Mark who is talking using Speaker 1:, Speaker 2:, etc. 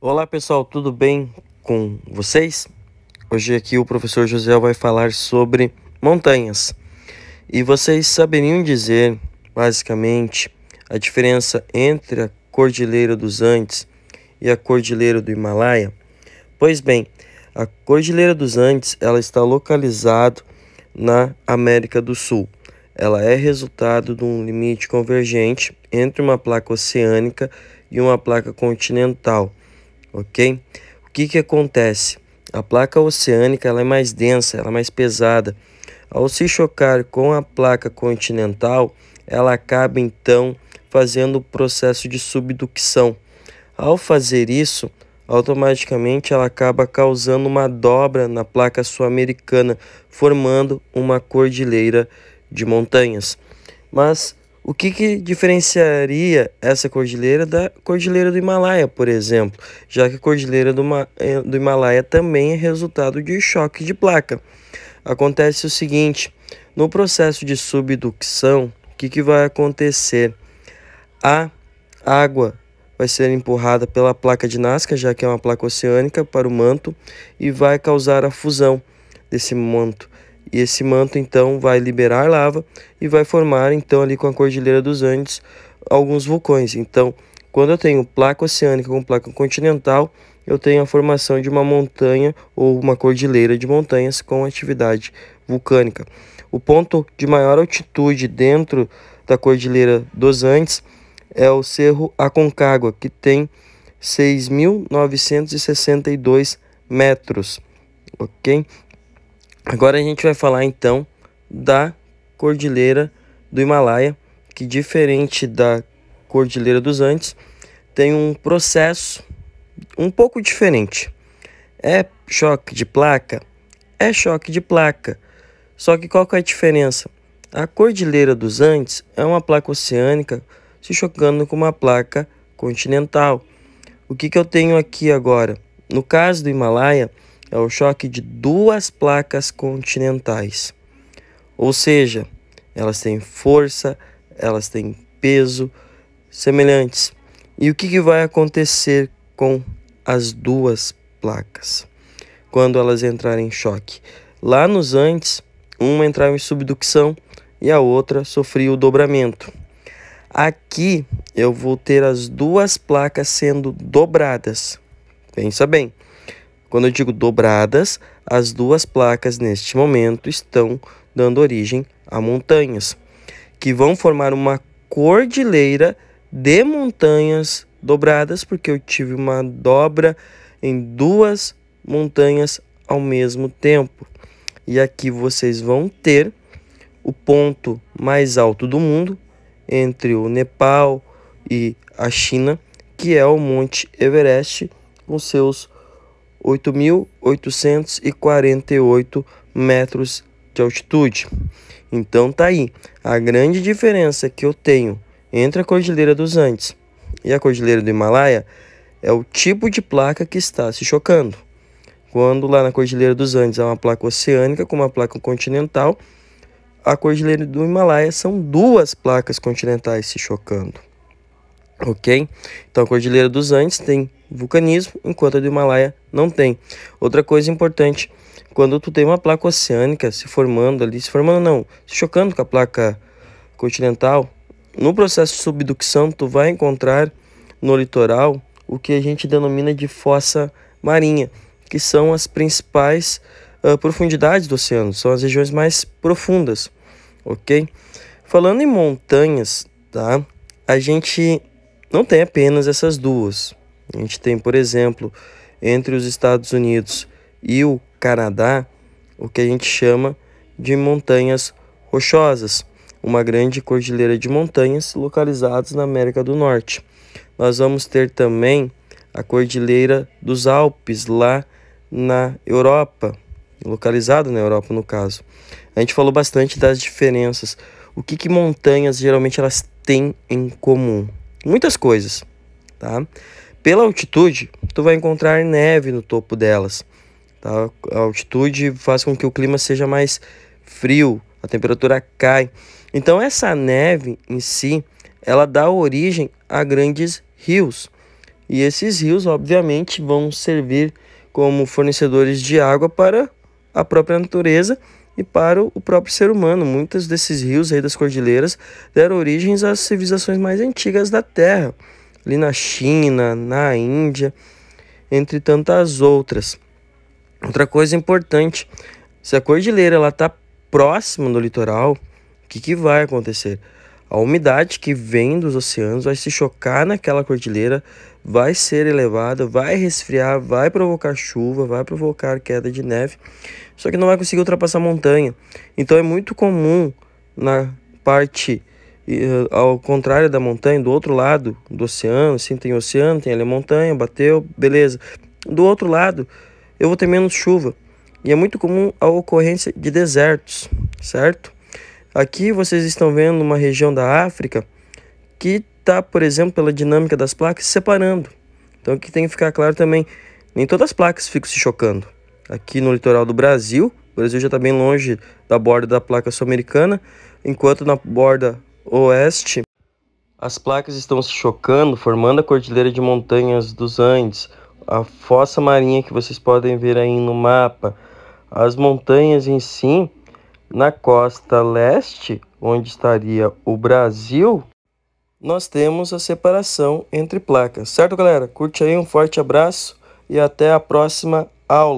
Speaker 1: Olá pessoal, tudo bem com vocês? Hoje aqui o professor José vai falar sobre montanhas. E vocês saberiam dizer, basicamente, a diferença entre a Cordilheira dos Andes e a Cordilheira do Himalaia? Pois bem, a Cordilheira dos Andes ela está localizada na América do Sul. Ela é resultado de um limite convergente entre uma placa oceânica e uma placa continental ok? O que, que acontece? A placa oceânica ela é mais densa, ela é mais pesada. Ao se chocar com a placa continental, ela acaba então fazendo o processo de subducção. Ao fazer isso, automaticamente ela acaba causando uma dobra na placa sul-americana, formando uma cordilheira de montanhas. Mas o que, que diferenciaria essa cordilheira da cordilheira do Himalaia, por exemplo, já que a cordilheira do, eh, do Himalaia também é resultado de choque de placa? Acontece o seguinte: no processo de subducção, o que, que vai acontecer? A água vai ser empurrada pela placa de Nazca, já que é uma placa oceânica, para o manto e vai causar a fusão desse manto e esse manto então vai liberar lava e vai formar então ali com a Cordilheira dos Andes alguns vulcões. Então, quando eu tenho placa oceânica com placa continental, eu tenho a formação de uma montanha ou uma cordilheira de montanhas com atividade vulcânica. O ponto de maior altitude dentro da Cordilheira dos Andes é o Cerro Aconcagua, que tem 6.962 metros, ok? Agora a gente vai falar então da Cordilheira do Himalaia, que diferente da Cordilheira dos Andes, tem um processo um pouco diferente. É choque de placa? É choque de placa. Só que qual que é a diferença? A Cordilheira dos Andes é uma placa oceânica se chocando com uma placa continental. O que, que eu tenho aqui agora? No caso do Himalaia, é o choque de duas placas continentais. Ou seja, elas têm força, elas têm peso semelhantes. E o que, que vai acontecer com as duas placas quando elas entrarem em choque? Lá nos antes, uma entrava em subducção e a outra sofria o dobramento. Aqui eu vou ter as duas placas sendo dobradas. Pensa bem. Quando eu digo dobradas, as duas placas neste momento estão dando origem a montanhas, que vão formar uma cordilheira de montanhas dobradas, porque eu tive uma dobra em duas montanhas ao mesmo tempo. E aqui vocês vão ter o ponto mais alto do mundo entre o Nepal e a China, que é o Monte Everest, com seus 8.848 metros de altitude. Então tá aí a grande diferença que eu tenho entre a Cordilheira dos Andes e a Cordilheira do Himalaia é o tipo de placa que está se chocando. Quando lá na Cordilheira dos Andes há uma placa oceânica com uma placa continental, a Cordilheira do Himalaia são duas placas continentais se chocando ok? Então a Cordilheira dos Andes tem vulcanismo, enquanto a do Himalaia não tem. Outra coisa importante, quando tu tem uma placa oceânica se formando ali, se formando não, se chocando com a placa continental, no processo de subducção tu vai encontrar no litoral o que a gente denomina de fossa marinha, que são as principais uh, profundidades do oceano, são as regiões mais profundas, ok? Falando em montanhas, tá? A gente não tem apenas essas duas. A gente tem, por exemplo, entre os Estados Unidos e o Canadá, o que a gente chama de montanhas rochosas, uma grande cordilheira de montanhas localizadas na América do Norte. Nós vamos ter também a cordilheira dos Alpes lá na Europa, localizada na Europa no caso. A gente falou bastante das diferenças. O que, que montanhas geralmente elas têm em comum? muitas coisas, tá? Pela altitude, tu vai encontrar neve no topo delas, tá? A altitude faz com que o clima seja mais frio, a temperatura cai. Então essa neve em si, ela dá origem a grandes rios. E esses rios, obviamente, vão servir como fornecedores de água para a própria natureza e para o próprio ser humano. Muitos desses rios aí das cordilheiras deram origens às civilizações mais antigas da Terra, ali na China, na Índia, entre tantas outras. Outra coisa importante, se a cordilheira ela está próxima do litoral, o que, que vai acontecer? A umidade que vem dos oceanos vai se chocar naquela cordilheira, vai ser elevada, vai resfriar, vai provocar chuva, vai provocar queda de neve, só que não vai conseguir ultrapassar a montanha. Então é muito comum na parte eh, ao contrário da montanha, do outro lado do oceano, assim, tem oceano, tem ali a montanha, bateu, beleza. Do outro lado, eu vou ter menos chuva. E é muito comum a ocorrência de desertos, certo? Aqui vocês estão vendo uma região da África que optar, tá, por exemplo, pela dinâmica das placas separando. Então aqui tem que ficar claro também, nem todas as placas ficam se chocando. Aqui no litoral do Brasil, o Brasil já está bem longe da borda da placa sul-americana, enquanto na borda oeste, as placas estão se chocando, formando a cordilheira de montanhas dos Andes, a fossa marinha que vocês podem ver aí no mapa, as montanhas em si, na costa leste, onde estaria o Brasil, nós temos a separação entre placas. Certo, galera? Curte aí, um forte abraço e até a próxima aula.